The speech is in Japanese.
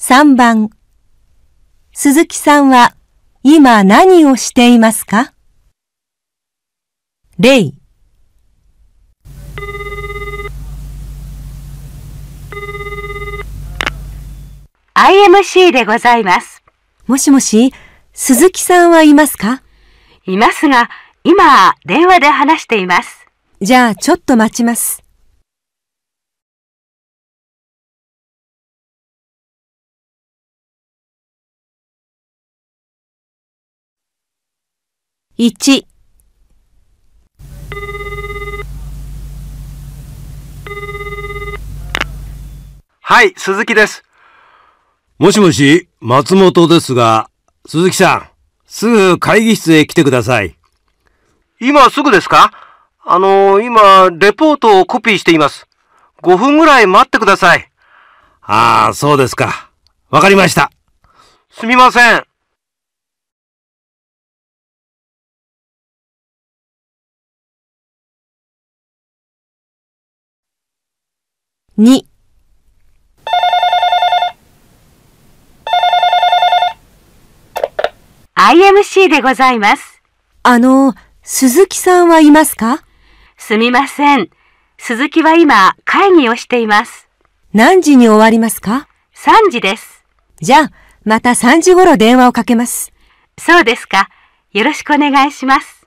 3番鈴木さんは今何をしていますかイ。IMC でございます。もしもし、鈴木さんはいますかいますが、今、電話で話しています。じゃあちょっと待ちます。1はい、鈴木です。もしもし、松本ですが、鈴木さん、すぐ会議室へ来てください。今すぐですかあの、今、レポートをコピーしています。5分ぐらい待ってください。ああ、そうですか。わかりました。すみません。2。IMC でございます。あの、鈴木さんはいますかすみません。鈴木は今、会議をしています。何時に終わりますか ?3 時です。じゃあ、また3時頃電話をかけます。そうですか。よろしくお願いします。